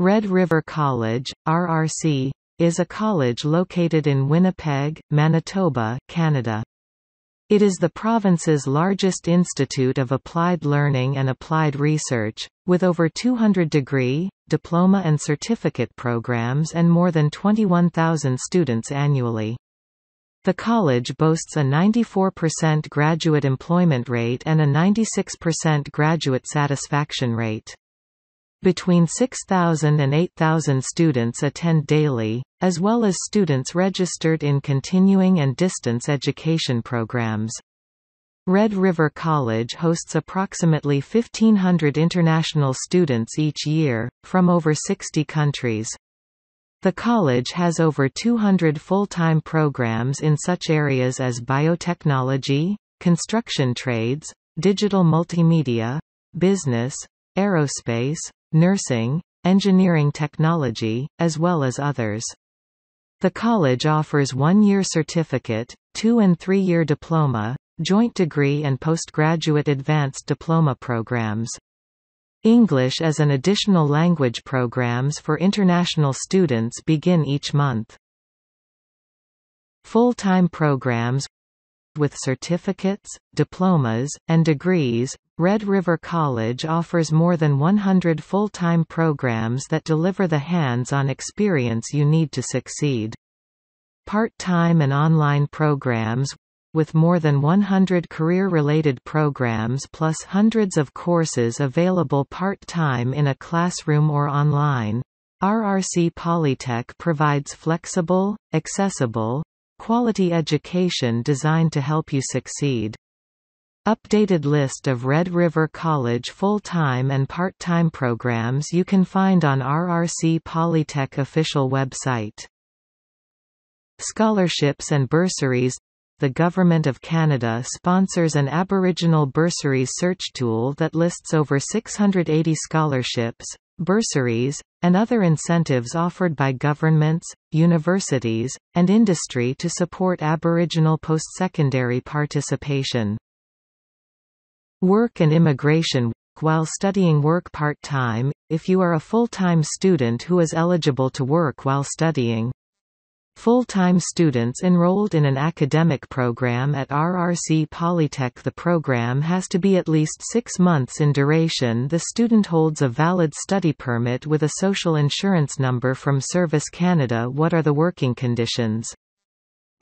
Red River College, RRC, is a college located in Winnipeg, Manitoba, Canada. It is the province's largest institute of applied learning and applied research, with over 200 degree, diploma and certificate programs and more than 21,000 students annually. The college boasts a 94% graduate employment rate and a 96% graduate satisfaction rate. Between 6,000 and 8,000 students attend daily, as well as students registered in continuing and distance education programs. Red River College hosts approximately 1,500 international students each year, from over 60 countries. The college has over 200 full-time programs in such areas as biotechnology, construction trades, digital multimedia, business, aerospace, nursing, engineering technology, as well as others. The college offers one-year certificate, two- and three-year diploma, joint degree and postgraduate advanced diploma programs. English as an additional language programs for international students begin each month. Full-time programs with certificates, diplomas, and degrees, Red River College offers more than 100 full-time programs that deliver the hands-on experience you need to succeed. Part-time and online programs with more than 100 career-related programs plus hundreds of courses available part-time in a classroom or online. RRC Polytech provides flexible, accessible, quality education designed to help you succeed. Updated list of Red River College full-time and part-time programs you can find on RRC Polytech official website. Scholarships and bursaries the Government of Canada sponsors an Aboriginal bursaries search tool that lists over 680 scholarships, bursaries, and other incentives offered by governments, universities, and industry to support Aboriginal postsecondary participation. Work and immigration while studying work part-time, if you are a full-time student who is eligible to work while studying. Full-time students enrolled in an academic program at RRC Polytech The program has to be at least six months in duration The student holds a valid study permit with a social insurance number from Service Canada What are the working conditions?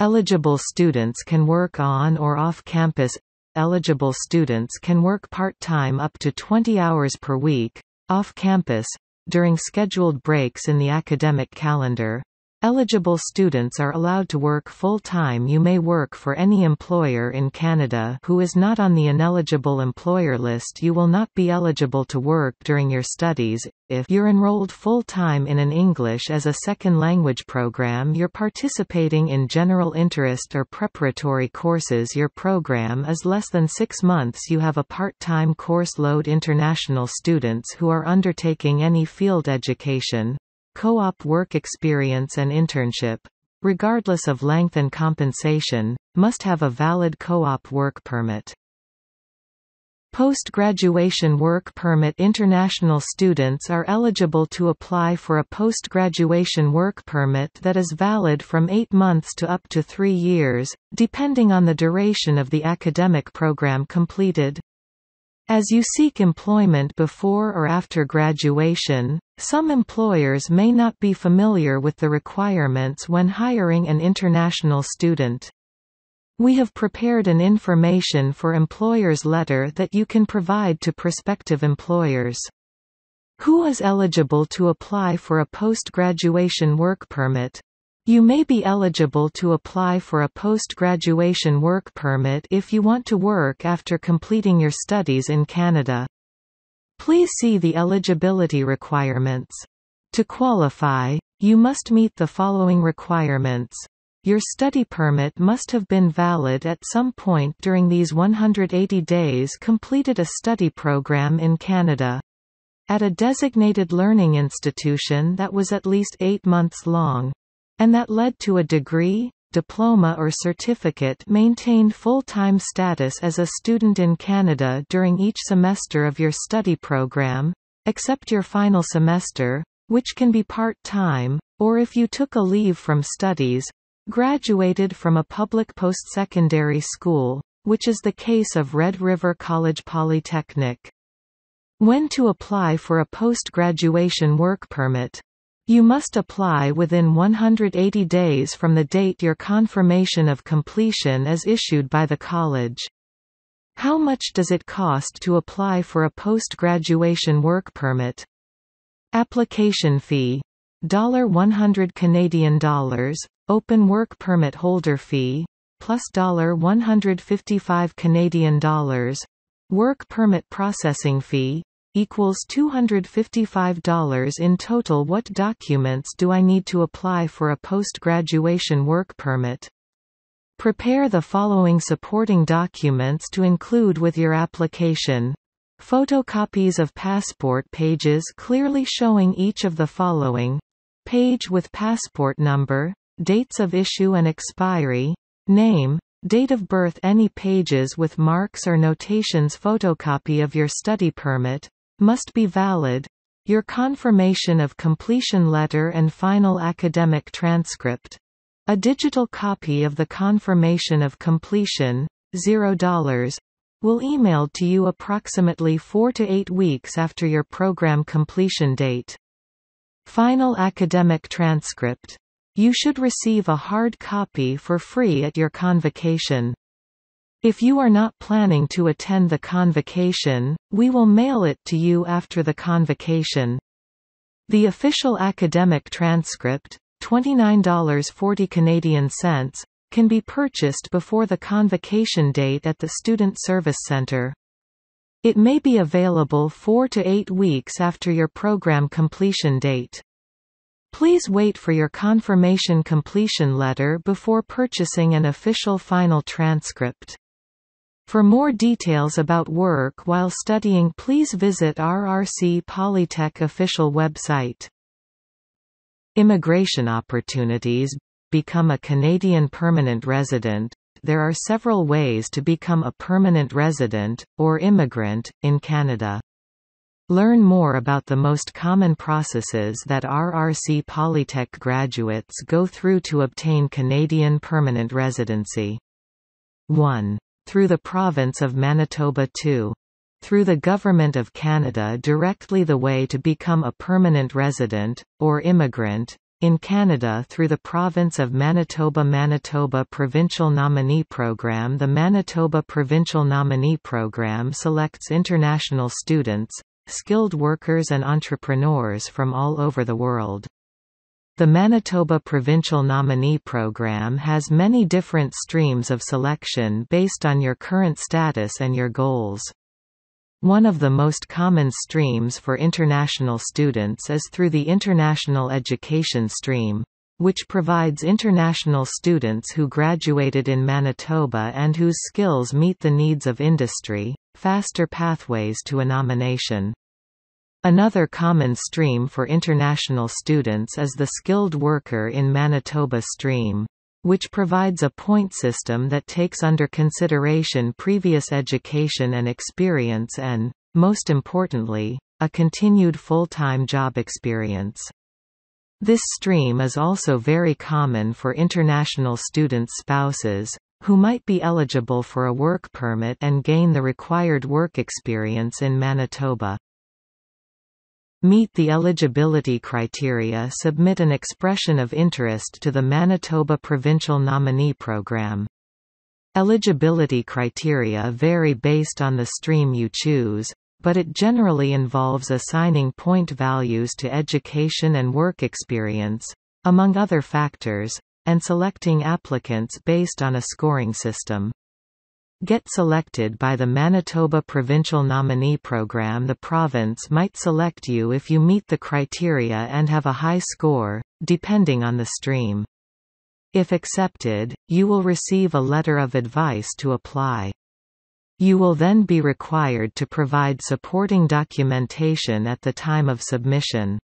Eligible students can work on or off campus eligible students can work part-time up to 20 hours per week, off campus, during scheduled breaks in the academic calendar, Eligible students are allowed to work full-time You may work for any employer in Canada who is not on the ineligible employer list You will not be eligible to work during your studies, if you're enrolled full-time in an English as a second language program you're participating in general interest or preparatory courses your program is less than six months you have a part-time course load international students who are undertaking any field education, co-op work experience and internship, regardless of length and compensation, must have a valid co-op work permit. Post-graduation work permit International students are eligible to apply for a post-graduation work permit that is valid from 8 months to up to 3 years, depending on the duration of the academic program completed. As you seek employment before or after graduation, some employers may not be familiar with the requirements when hiring an international student. We have prepared an information for employers letter that you can provide to prospective employers. Who is eligible to apply for a post-graduation work permit? You may be eligible to apply for a post-graduation work permit if you want to work after completing your studies in Canada. Please see the eligibility requirements. To qualify, you must meet the following requirements. Your study permit must have been valid at some point during these 180 days completed a study program in Canada. At a designated learning institution that was at least eight months long. And that led to a degree, diploma or certificate maintained full-time status as a student in Canada during each semester of your study program, except your final semester, which can be part-time, or if you took a leave from studies, graduated from a public post-secondary school, which is the case of Red River College Polytechnic. When to apply for a post-graduation work permit you must apply within 180 days from the date your confirmation of completion is issued by the college. How much does it cost to apply for a post-graduation work permit? Application fee $100 Canadian dollars, open work permit holder fee, plus $155 Canadian dollars, work permit processing fee, equals $255 in total What documents do I need to apply for a post-graduation work permit? Prepare the following supporting documents to include with your application. Photocopies of passport pages clearly showing each of the following. Page with passport number, dates of issue and expiry, name, date of birth any pages with marks or notations photocopy of your study permit, must be valid. Your confirmation of completion letter and final academic transcript. A digital copy of the confirmation of completion, $0, will emailed to you approximately 4 to 8 weeks after your program completion date. Final academic transcript. You should receive a hard copy for free at your convocation. If you are not planning to attend the convocation, we will mail it to you after the convocation. The official academic transcript, $29.40 Canadian cents, can be purchased before the convocation date at the Student Service Centre. It may be available 4 to 8 weeks after your program completion date. Please wait for your confirmation completion letter before purchasing an official final transcript. For more details about work while studying please visit RRC Polytech official website. Immigration opportunities Become a Canadian permanent resident There are several ways to become a permanent resident, or immigrant, in Canada. Learn more about the most common processes that RRC Polytech graduates go through to obtain Canadian permanent residency. 1 through the province of Manitoba too, through the Government of Canada directly the way to become a permanent resident, or immigrant, in Canada through the province of Manitoba Manitoba Provincial Nominee Program The Manitoba Provincial Nominee Program selects international students, skilled workers and entrepreneurs from all over the world. The Manitoba Provincial Nominee Program has many different streams of selection based on your current status and your goals. One of the most common streams for international students is through the International Education Stream, which provides international students who graduated in Manitoba and whose skills meet the needs of industry, faster pathways to a nomination. Another common stream for international students is the Skilled Worker in Manitoba stream, which provides a point system that takes under consideration previous education and experience and, most importantly, a continued full-time job experience. This stream is also very common for international students' spouses, who might be eligible for a work permit and gain the required work experience in Manitoba meet the eligibility criteria submit an expression of interest to the Manitoba Provincial Nominee Program. Eligibility criteria vary based on the stream you choose, but it generally involves assigning point values to education and work experience, among other factors, and selecting applicants based on a scoring system get selected by the Manitoba Provincial Nominee Program The province might select you if you meet the criteria and have a high score, depending on the stream. If accepted, you will receive a letter of advice to apply. You will then be required to provide supporting documentation at the time of submission.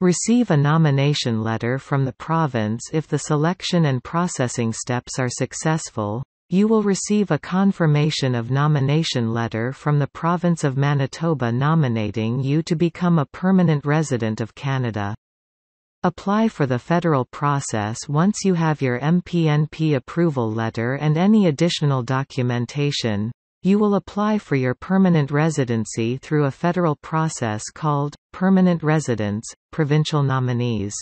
Receive a nomination letter from the province if the selection and processing steps are successful, you will receive a confirmation of nomination letter from the Province of Manitoba nominating you to become a permanent resident of Canada. Apply for the federal process once you have your MPNP approval letter and any additional documentation. You will apply for your permanent residency through a federal process called, Permanent Residence, Provincial Nominees.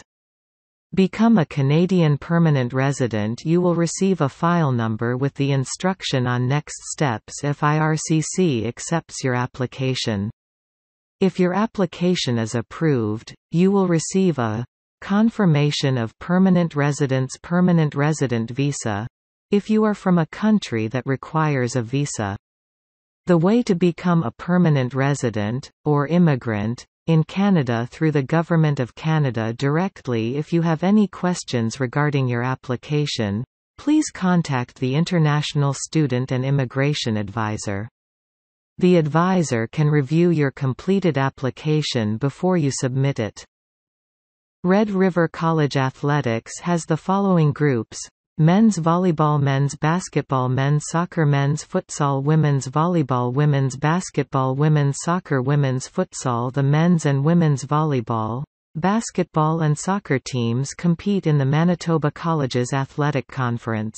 Become a Canadian permanent resident you will receive a file number with the instruction on next steps if IRCC accepts your application. If your application is approved, you will receive a confirmation of permanent residence permanent resident visa if you are from a country that requires a visa. The way to become a permanent resident, or immigrant, in Canada through the Government of Canada directly if you have any questions regarding your application. Please contact the International Student and Immigration Advisor. The advisor can review your completed application before you submit it. Red River College Athletics has the following groups Men's volleyball Men's basketball Men's soccer Men's futsal Women's volleyball Women's basketball Women's soccer Women's futsal The men's and women's volleyball, basketball and soccer teams compete in the Manitoba Colleges Athletic Conference.